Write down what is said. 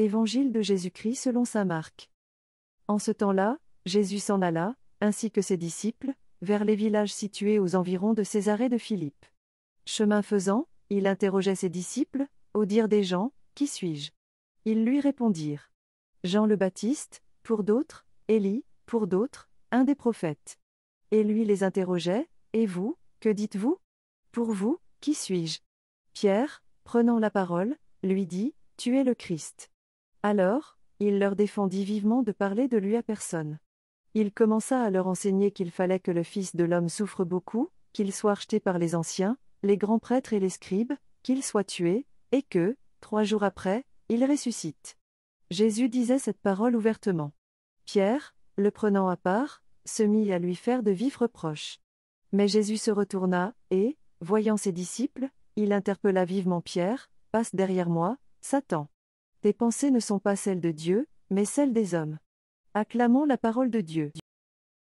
Évangile de Jésus-Christ selon saint Marc. En ce temps-là, Jésus s'en alla, ainsi que ses disciples, vers les villages situés aux environs de Césarée de Philippe. Chemin faisant, il interrogeait ses disciples, au dire des gens, Qui suis-je Ils lui répondirent. Jean le Baptiste, pour d'autres, Élie, pour d'autres, un des prophètes. Et lui les interrogeait, Et vous, que dites-vous Pour vous, qui suis-je Pierre, prenant la parole, lui dit, Tu es le Christ. Alors, il leur défendit vivement de parler de lui à personne. Il commença à leur enseigner qu'il fallait que le Fils de l'homme souffre beaucoup, qu'il soit rejeté par les anciens, les grands prêtres et les scribes, qu'il soit tué, et que, trois jours après, il ressuscite. Jésus disait cette parole ouvertement. Pierre, le prenant à part, se mit à lui faire de vifs reproches. Mais Jésus se retourna, et, voyant ses disciples, il interpella vivement Pierre, Passe derrière moi, Satan. Tes pensées ne sont pas celles de Dieu, mais celles des hommes. Acclamons la parole de Dieu.